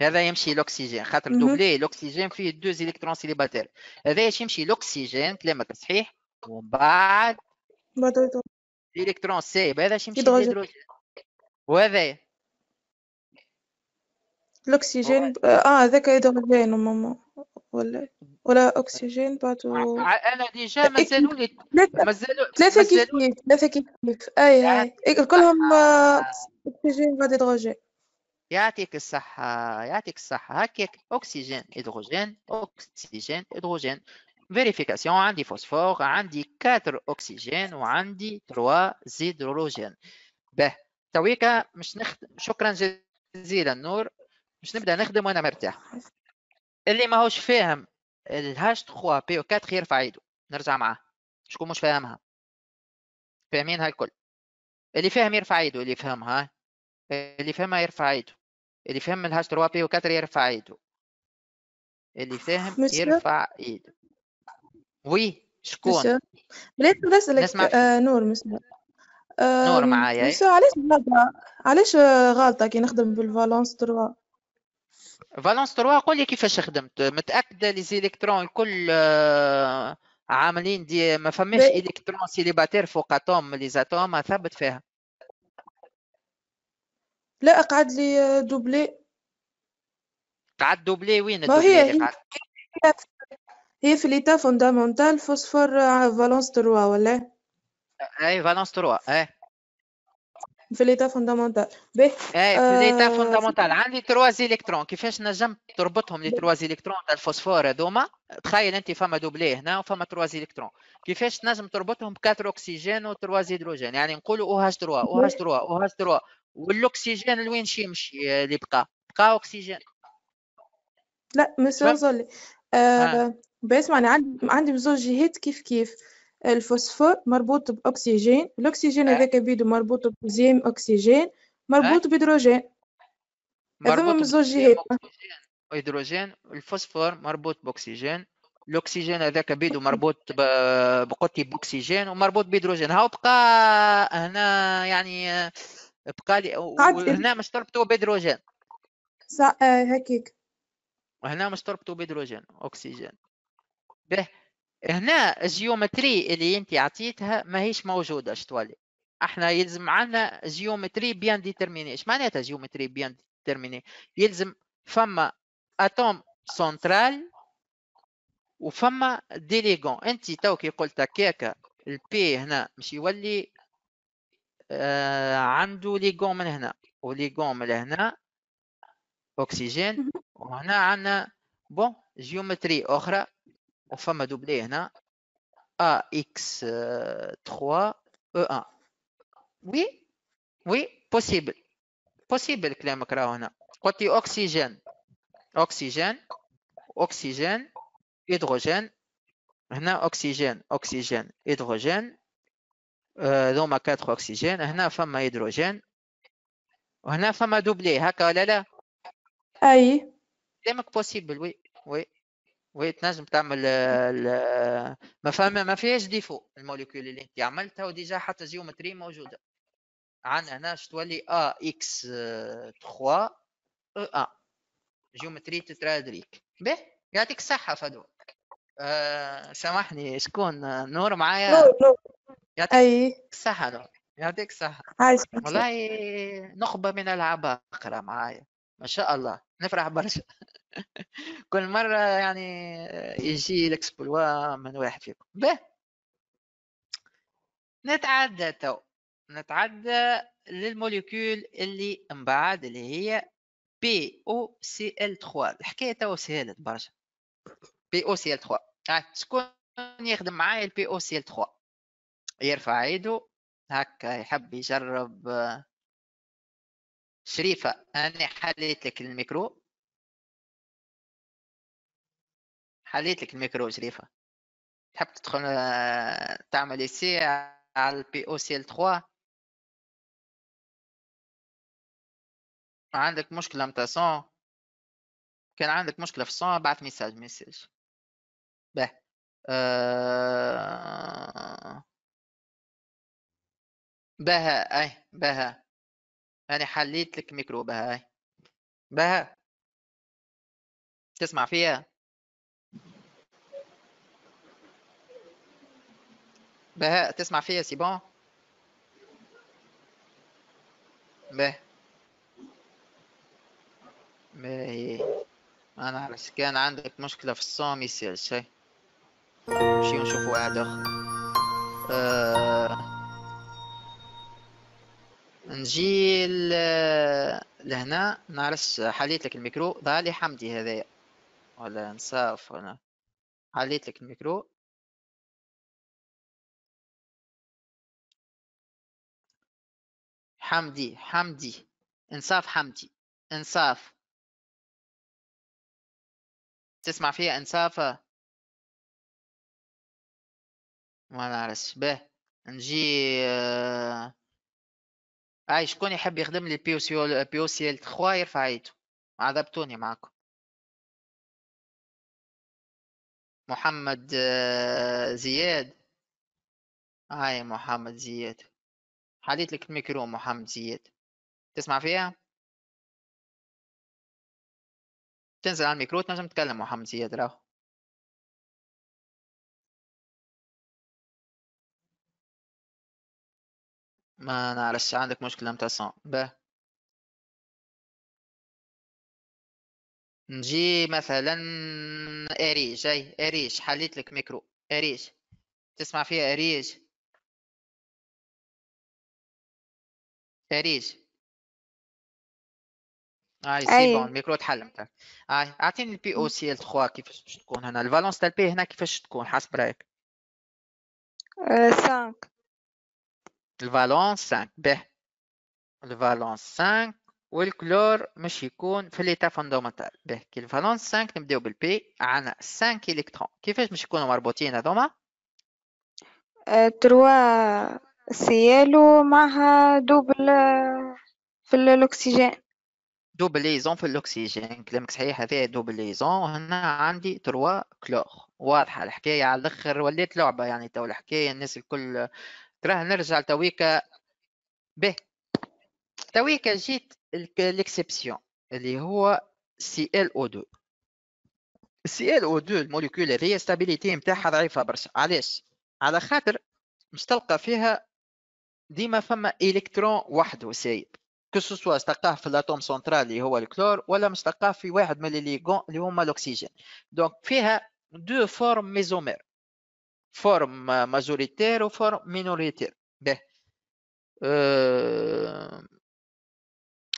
هذا يمشي الاكسجين خاطر دوبلي الاكسجين فيه دوز الكترون سيليباتير هذا يمشي الاكسجين كلامك صحيح ومن بعد الكترون سي هذا يمشي الهيدروجين وهذا الاكسجين اه هذاك هيدروجين ماما ولا ولا اكسجين بعدو انا ديجا مازالوا إيه، لي مازالوا ثلاثه كيف ثلاثه كيف اي اي يعني- إيه، كلهم آه. آه، اكسجين بعد هيدروجين يعطيك الصحة يعطيك الصحة هكاك أكسجين هيدروجين أكسجين هيدروجين فيريفيكاسيون عندي فوسفور عندي 4 أكسجين وعندي 3 زيدروجين به تويكا مش نخد... شكرا جزيلا نور مش نبدا نخدم وانا مرتاح اللي ماهوش فاهم الهاش 3 بي او 4 يرفع ايده نرجع معاه شكون مش فاهمها فاهمينها الكل اللي فاهم يرفع ايده اللي فهمها اللي فهمها يرفع ايده اللي فهم الهاش تروا بي وكاتر يرفع ايده اللي فاهم يرفع ايده وي شكون بليت نسألك نسمع آه نور مسمع آه نور معايا مسيو علاش غلطة علاش غلطة كي نخدم بالفالونس تروا فالونس تروا قول لي كيفاش خدمت متأكدة لي زيلكترون الكل عاملين دي ما فماش الكترون سيليباتير فوق اتوم لي زاتوم ثبت فيها لا أقعد لي آه، دوبلي قعد دوبلي وين ما هي هي في- ليتا فوندامونتال فوسفور آه، فالونس تروا ولا آه، اي فالونس تروا اي في ليتا فوندامونتال باهي اي في ليتا فوندامونتال عندي ترواز الكترون كيفاش نجم تربطهم لي ترواز الكترون تاع الفوسفور هذوما تخيل انت فما دوبلي هنا وفما ترواز الكترون كيفاش تنجم تربطهم بكاتر اكسجين وترواز هيدروجين يعني نقولوا او هاش 3 او هاش 3 او هاش 3 والاكسجين لوين شي يمشي اللي بقى بقى اكسجين لا مسيو زولي آه, آه، بسمعني عندي عندي بزوج جهات كيف كيف الفوسفور مربوط باكسجين الاكسجين آه. هذاك آه. بيدو مربوط بزيم اكسجين مربوط آه. بهيدروجين هذوما من زوج جهات هيدروجين الفوسفور مربوط باكسجين الاكسجين هذاك بيدو مربوط بقطي باكسجين ومربوط بهيدروجين هاو بقى هنا يعني بقى لي طيب، وهنا مش بهيدروجين بيدروجين هكيك وهنا مش طلبته بيدروجين اكسجين به هنا الجيومتري اللي انت عطيتها ماهيش موجوده شتولي احنا يلزم عندنا جيومتري بيان ديترميني اش معناتها جيومتري بيان ديترميني يلزم فما اتوم سنترال وفما ديليغون انت توكي قلت هكاكا البي هنا مش يولي آه، عنده ليغون من هنا وليغون من هنا اكسجين وهنا عندنا بون جيومتري اخرى وفما دوبلي هنا ا اكس 3 او 1 وي وي بوسيبل بوسيبل كلامك راه هنا قلت لي اكسجين اكسجين اكسجين هيدروجين هنا اكسجين اكسجين هيدروجين هذوما آه، 4 اكسجين هنا فما هيدروجين وهنا فما دوبلي هكا ولا لا اي قدامك بوسيبل وي وي وي تنجم تعمل ما فما ما فيهاش ديفو الموليكيول اللي انت عملتها وديجا حتى جيومتري موجوده عندنا هنا تولي ا اكس 3 او ا جيومتري تترادريك به يعطيك الصحه فدو أه سامحني شكون نور معايا نور نور يعطيك أي يعطيك الصحة عايش والله نخبة من العباقرة معايا ما شاء الله نفرح برشا كل مرة يعني يجي الاكسبلوا من واحد فيكم به نتعدى تو نتعدى للموليكول اللي بعد اللي هي بي او سي ال 3 الحكايه تو سهلت برشا بي او سي ال 3 شكون يخدم معايا البي او سي ال 3 يرفع ايده هكا يحب يجرب شريفة أنا حليت لك الميكرو حليت لك الميكرو شريفة تحب تدخل تعمل سي على البي أو سي ال 3 عندك مشكلة متاع صون كان عندك مشكلة في الصون بعث ميساج ميساج باه أه... بها اي بها انا حليت لك ميكرو بها اي بها تسمع فيها بها تسمع فيها سي بون به باهي ما نعرفش كان عندك مشكلة في الصوم يصير شي نمشيو نشوفو واحد آخر آه. نجي لهنا نعرفش حليت لك الميكرو ظهر لي حمدي هذايا ولا نصاف ولا حليت لك الميكرو حمدي حمدي انصاف حمدي انصاف تسمع فيها انصاف ما نعرفش به نجي آه هاي شكون يحب يخدم لي بي او سي بي او سي ال 3 يرفع يده عذبتوني معاكم محمد آه، زياد هاي محمد زياد حليت لك الميكرو محمد زياد تسمع فيها تنزل على الميكرو تنجم تتكلم محمد زياد راهو ما نعرفش عندك مشكلة متاع الصون باه نجي مثلا اريج اي اريج حليت لك ميكرو اريج تسمع فيها اريج اريج اي سي بون الميكرو تحل متاعك اي اعطيني البي او سي ال 3 كيفاش باش تكون هنا الفالونس تاع البي هنا كيفاش تكون حسب رايك 5 آه، الفالونس 5 به الفالونس 5 والكلور مش يكون في ليتا فوندومنتال به كي الفالونس 5 نبداو بالبي عندنا 5 الكترون كيفاش باش يكونوا مربوطين هذوما تروا سيالو معها دوبل في الاكسجين دوبل ليزون في الاكسجين كلامك صحيح هذا دوبل ليزون وهنا عندي تروا كلور واضحه الحكايه على الاخر وليت لعبه يعني تو الحكايه الناس الكل راه نرجع تويكا به تويكا جيت ليكسيبسيون اللي هو سي ال او 2 سي ال او 2 الموليكول هي ستابيليتي نتاعها ضعيفه برشا علاش على خاطر مستلقى فيها ديما فما الكترون وحده سايب كسوسوا استقاه في الاتوم سنترال اللي هو الكلور ولا مستقاه في واحد من اللي هما الاكسجين دونك فيها دو فورم ميزومير فورم ماجوريتير وفورم مينوريتير به أه...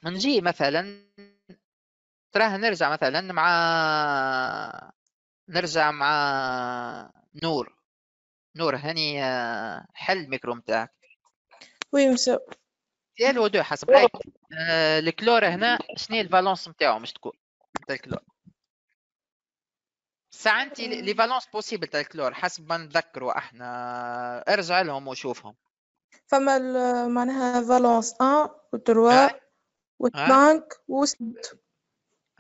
نجي مثلا تراه نرجع مثلا مع نرجع مع نور نور هاني حل الميكرو نتاعك وي مسو ديال حسب رايك آه، الكلور هنا شنو الفالونس نتاعو مش تكون نتاع الكلور ساعتي آه. لي فالونس بوسيبل تاع الكلور حسب ما نتذكروا احنا ارجع لهم وشوفهم فما معناها فالونس 1 و 3 و 5 و 6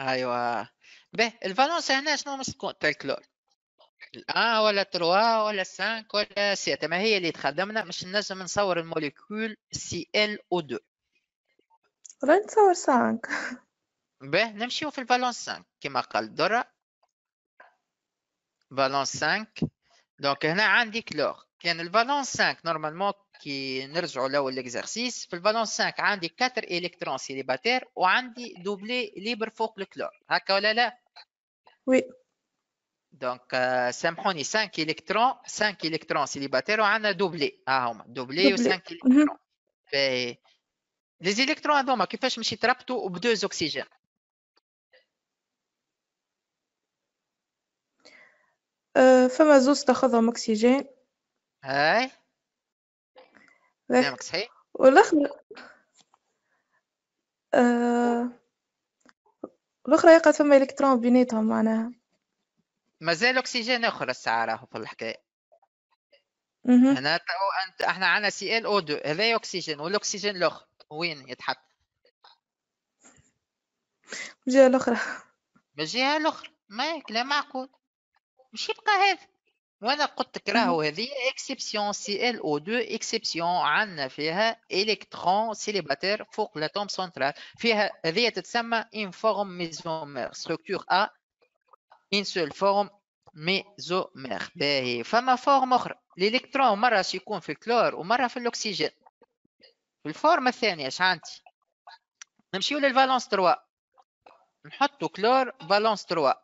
ايوا به الفالونس هنا شنو مش تاع الكلور الان ولا 3 ولا 5 ولا 6 ما هي اللي تخدمنا مش نجم نصور الموليكول سي ال او 2 ولا نصور 5 به نمشيو في الفالونس 5 كما قال درة فالونس 5 دونك هنا عندي كلور كان الفالونس 5 نورمالمون كي نرجعوا لأول ليكزارسيس في الفالونس 5 عندي 4 الكترون سيليباتير وعندي دوبلي ليبر فوق الكلور هكا ولا لا وي دونك euh, سامحوني 5 الكترون 5 الكترون سيليباتير وعندنا دوبلي ها هما دوبلي و5 الكترون لي زيليكترون هذوما كيفاش مشي يتربطوا بدوز اكسجين آه، فما زوز تاخذهم أكسجين هاي نعمك كلامك صحيح والأخرى آه، الأخرى يقعد فما إلكترون بيناتهم معناها مازال اكسجين اخر الساعه راهو في الحكايه هنا تو انت احنا عندنا سي ال او 2 هذا اكسجين والاكسجين الاخر وين يتحط الجهه الأخرى من الجهه الاخرى ما كلام معقول ماشي هذا وانا قلت لك راهو هذه اكسبسيون سي ال او 2 اكسبسيون عندنا فيها الكترون سيليباتير فوق لاتوم سنترال فيها هذه تتسمى ان فورم ميزومير ستركتور ا ان سول فورم ميزومير باهي فما فورم اخرى الالكترون مره يكون في الكلور ومره في الاكسجين في الفورم الثانيه اش عندي نمشيو للفالونس 3 نحطو كلور فالونس 3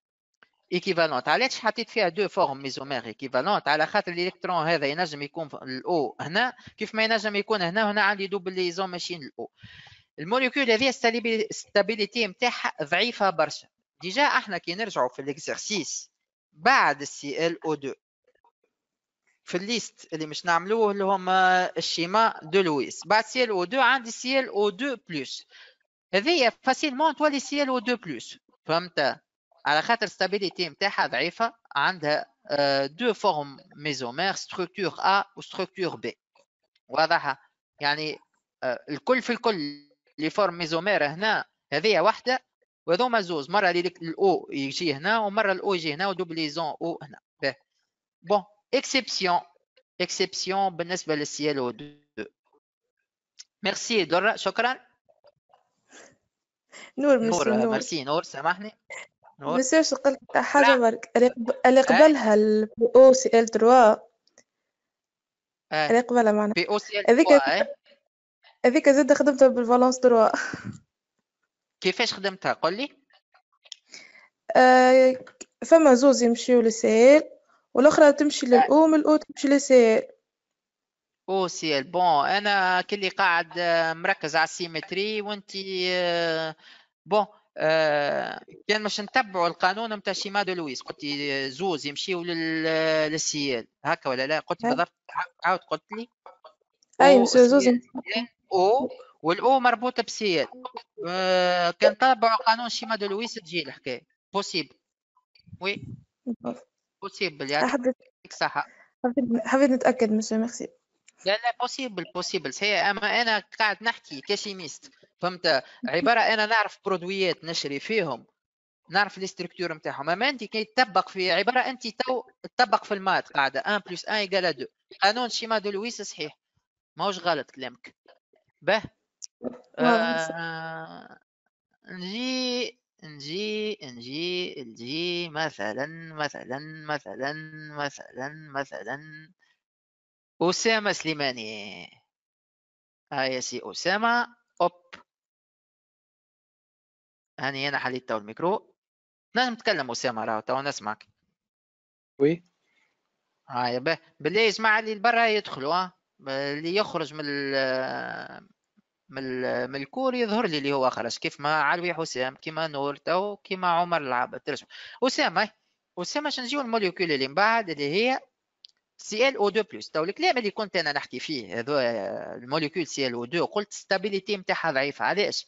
Équivalent. Alors, tu as dit deux formes mesomères équivalentes. Sur la carte, l'électron, hein, va y nager. Il y a un O. Ici, comment il va y nager Ici, il y a un double liaison machin. L'O. molécule, hein, est stable. Stabilité est faible parce que déjà, nous allons revenir dans l'exercice. Après ClO2. Dans la liste, nous allons faire le euh, schéma de Lewis. Après hein, ClO2, il y a facilement deux ClO2+. Hein, facilement deux ClO2+. على خاطر الستابيليتي نتاعها ضعيفه عندها دو فورم ميزومير ستركتور ا وستركتور بي واضحه يعني آه، الكل في الكل لي فورم ميزومير هنا هذه واحده وهذوما زوز مره الاو يجي هنا ومره الاو يجي هنا ودوبليزون او هنا به بون اكسبسيون اكسبسيون بالنسبه للسي ال او دو ميرسي دره شكرا نور ميرسي نور ميرسي نور سامحني ما قلت نقول حاجة برك اللي إيه. قبلها البي سي ال 3 إيه. اللي قبلها معنا بي او سي ال هذيك إيه. هذيك زاد خدمتها بالفالونس 3 كيفاش خدمتها قول لي آه، فما زوز يمشيو للسيل والاخرى تمشي للاو من الاو تمشي للسيل او سي ال بون انا كلي قاعد مركز على السيمتري وانت آه، بون آه، كان باش نتبعوا القانون نتاع شيما دو لويس قلت لي زوز يمشيوا للسيال هكا ولا لا قلت بالضبط عاود قلت لي اي مسيو زوز او والاو مربوطه بسيال آه، كان تابعوا قانون شيما دو لويس تجي الحكايه بوسيبل وي بوسيبل يعني صح حبيت نتاكد مسيو ميرسي لا لا بوسيبل بوسيبل هي اما انا قاعد نحكي كاشيميست فهمت عباره انا نعرف برودويات نشري فيهم نعرف لي ستركتور نتاعهم اما انت كي تطبق في عباره انت تو تطبق في المات قاعده 1 بلس 1 يقال 2 قانون شيما دو لويس صحيح ماهوش غلط كلامك باهي آه... نجي نجي نجي نجي مثلا مثلا مثلا مثلا مثلا أسامة سليماني هاي آه سي أسامة أوب هاني انا حليت تو الميكرو نجم نتكلم اسامه راه تو نسمعك وي هاي به بالله يسمع اللي برا يدخلوا ها اللي يخرج من ال من الـ من الكور يظهر لي اللي هو خرج كيف ما علوي حسام كيما نور تو كيما عمر العاب ترجم اسامه اسامه باش نجيو الموليكول اللي من بعد اللي هي سي ال او 2 بلس تو الكلام اللي كنت انا نحكي فيه هذا الموليكول سي ال او 2 قلت ستابيليتي نتاعها ضعيفه علاش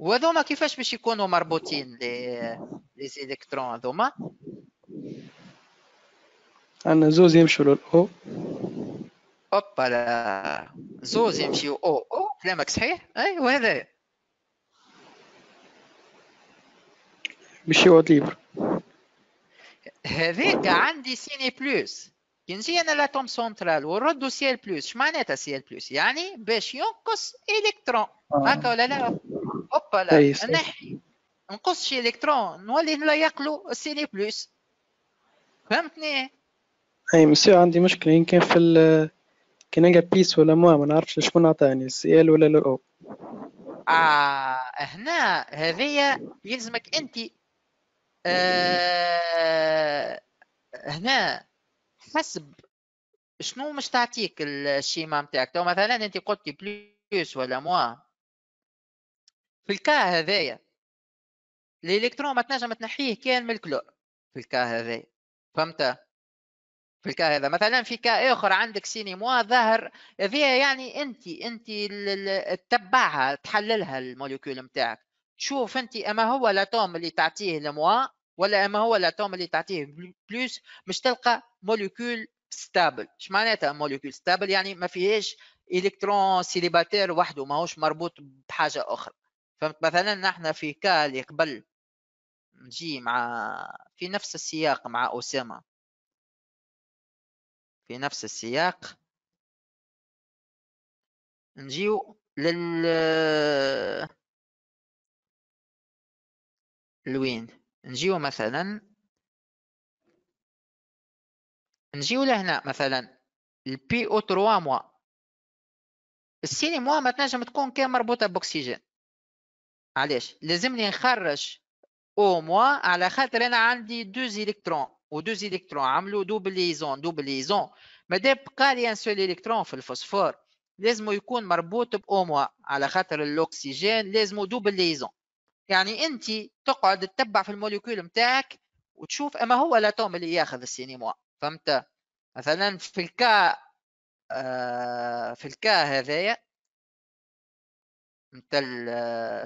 وهذوما كيفاش باش يكونوا مربوطين لي لي الكترون هذوما عندنا زوز يمشوا للاو اوبا لا زوز يمشيو او او كلامك صحيح وهذا أيوة، مشي مشيو ليبر هذاك عندي سيني بلوس كي نجي انا لاتوم سونترال ونردو ال بلوس اش معناتها سي ال بلوس يعني باش ينقص الكترون آه. هكا ولا لا هوبا لا نحي نقص شي الكترون نولي لا يقلو ني بلوس فهمتني اي مسيو عندي مشكله يمكن في كي نلقى بيس ولا موا ما نعرفش شكون عطاني السي ال ولا او اه هنا هذيا يلزمك انت آه هنا حسب شنو مش تعطيك الشيما نتاعك تو مثلا انت قلت بلوس ولا موا في الكا هذايا الالكترون ما تنجم تنحيه كان من الكلور في الكا هذايا فهمت في الكا هذا مثلا في كا اخر عندك سينيموا ظهر هذايا يعني انت انت تتبعها تحللها الموليكول نتاعك تشوف انت اما هو الاتوم اللي تعطيه لموا ولا اما هو الاتوم اللي تعطيه بلوس مش تلقى موليكول ستابل اش معناتها موليكول ستابل يعني ما فيهاش الكترون سيليباتير وحده ماهوش مربوط بحاجه اخرى فهمت مثلا نحن في كالي قبل نجي مع في نفس السياق مع أسامة في نفس السياق نجيو لل لوين نجيو مثلا نجيو لهنا مثلا البي او 3 موا السيني موا ما تنجم تكون كان مربوطه باكسجين علاش لازمني نخرج او موا على خاطر انا عندي دوز الكترون ودوز الكترون عملوا دوبل ليزون دوبل ليزون مادام بقى لي ان سول الكترون في الفوسفور لازم يكون مربوط باو موا على خاطر الاكسجين لازم دوبل ليزون يعني انت تقعد تتبع في الموليكول نتاعك وتشوف اما هو الاتوم اللي ياخذ موا فهمت مثلا في الكا آه في الكا هذايا نتاع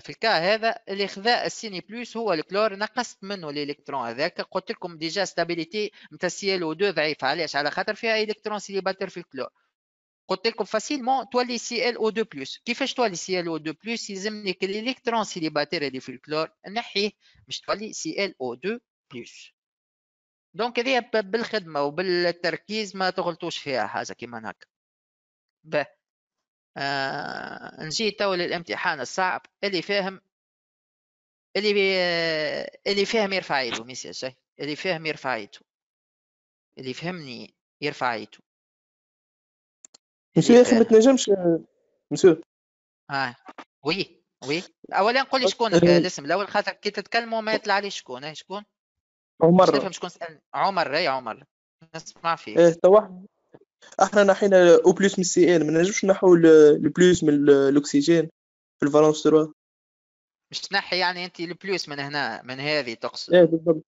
في الكا هذا اللي خذا السيني بلس هو الكلور نقصت منه الالكترون هذاك قلت لكم ديجا ستابيليتي نتاع سي ال 2 ضعيفه علاش على خاطر فيها الكترون سيليباتير في الكلور قلت لكم فاسيلمون تولي سي ال او 2 بلس كيفاش تولي سي ال او 2 بلس يلزمني الالكترون سيليباتير اللي في الكلور نحيه باش تولي سي ال او 2 بلس دونك هذه بالخدمه وبالتركيز ما تغلطوش فيها حاجه كيما هكا آه نجي تو للامتحان الصعب اللي فاهم اللي بي... اللي فاهم يرفع يده ميسي اللي فاهم يرفع يده اللي فهمني يرفع يده مسيو يا اخي ما تنجمش مسيو اه وي وي اولا قول لي شكون الاسم الاول خاطر كي تتكلموا ما يطلع لي شكون إيه، شكون عمر شكون سالني عمر اي عمر نسمع فيه ايه تو واحد احنا نحينا او بلوس من السي ان ما نجمش نحو البلوس من الاكسجين في الفالونس 3 مش تنحي يعني انت البلوس من هنا من هذه تقصد ايه بالضبط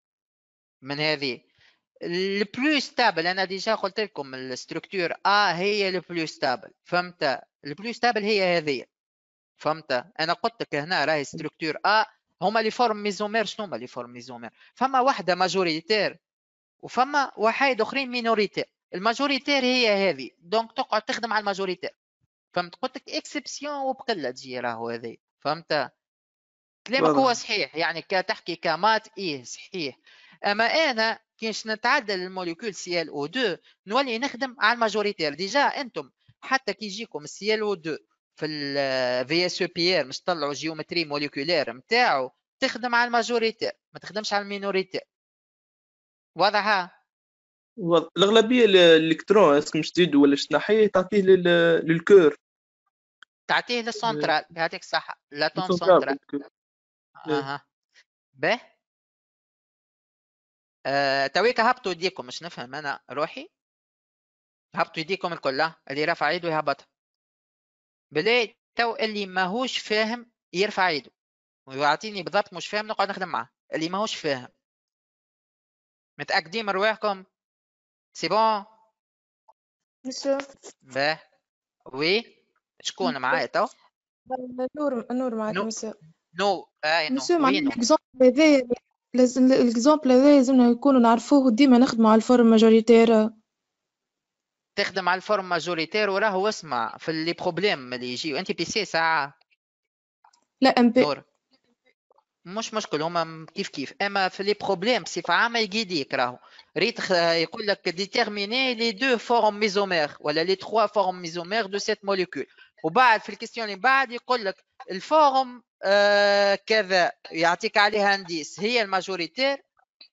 من هذه البلوس ستابل انا ديجا قلت لكم الستركتور ا آه هي البلوس ستابل فهمت البلوس ستابل هي هذه فهمت انا قلت لك هنا راهي ستركتور ا آه هما لي فورم ميزومير شنو هما لي فورم ميزومير فما واحده ماجوريتير وفما وحايد اخرين مينوريتير الماجوريتير هي هذه دونك تقعد تخدم على الماجوريتير فهمت قلت لك اكسبسيون وبقله تجي راهو هذه فهمت كلامك هو صحيح يعني كتحكي كمات ايه صحيح اما انا كيش نتعدل الموليكول سي ال او 2 نولي نخدم على الماجوريتير ديجا انتم حتى كي يجيكم السي ال او 2 في الفي اس بي ار مش طلعوا جيومتري موليكولير نتاعو تخدم على الماجوريتير ما تخدمش على المينوريتير واضحه الاغلبيه الالكترون اسك مش تزيدو ولا تنحيه تعطيه للكور تعطيه للسونترال بهذيك الصحه لاتون اها به آه، تويك هبطوا يديكم مش نفهم انا روحي هبطوا يديكم الكل اللي رفع يده يهبطها بلي تو اللي ماهوش فاهم يرفع يده ويعطيني بالضبط مش فاهم نقعد نخدم معاه اللي ماهوش فاهم متاكدين من رواحكم سي بون مسيو باه وي شكون معايا تو نور نور معاك مسيو نو اي نو مسيو معناها الاكزومبل هذايا الاكزومبل هذايا لازمنا نكونوا نعرفوه وديما نخدموا على الفورم ماجوريتير تخدم على الفورم ماجوريتير وراهو اسمع في لي بروبليم اللي يجي انت بي سي ساعه لا ام بي نور مش مشكل هما كيف كيف اما في لي بروبليم بصفه عامه ديك راهو ريت يقول لك ديتيرميني لي دو فورم ميزومير ولا لي تخوا فورم ميزومير دو سيت موليكول وبعد في الكيستيون اللي بعد يقول لك الفورم آه كذا يعطيك عليها انديس هي الماجوريتير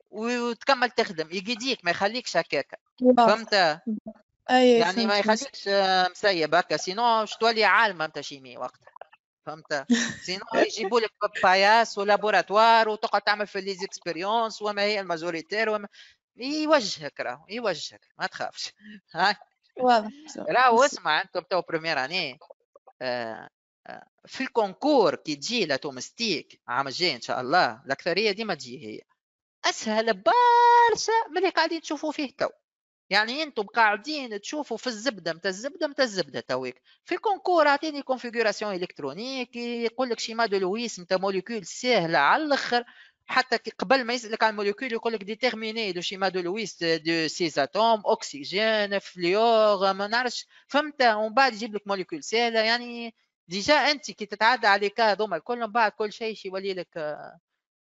وتكمل تخدم يقيديك ما يخليكش هكاك فهمت يعني ما يخليكش مسيب هكا سينو باش تولي عالم انت شيمي وقتها فهمت سينو يجيبوا لك باباياس ولابوراتوار وتقعد تعمل في ليزيكسبيريونس وما هي الماجوريتير وما يوجهك راهو يوجهك ما تخافش راهو اسمع انتم تو بريمير اني في الكونكور كي تجي لا تومستيك عام الجاي ان شاء الله الاكثريه ديما تجي هي اسهل برشا من اللي قاعدين تشوفوا فيه تو يعني انتم قاعدين تشوفوا في الزبده متاع الزبده متاع الزبده تويك في الكونكور اعطيني كونفيغوراسيون الكترونيك يقول لك شيما دو لويس متاع موليكول ساهله على الاخر حتى قبل ما يسالك على الموليكول يقول لك ديتيرميني لو شيما دو لويس دو سيز اتوم اوكسجين فليور ما نعرفش فهمت ومن بعد يجيب لك موليكول سهله يعني ديجا انت كي تتعدى عليك هذوما الكل من بعد كل شيء يولي لك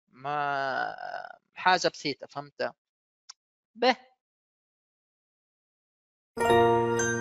ما حاجه بسيطه فهمت به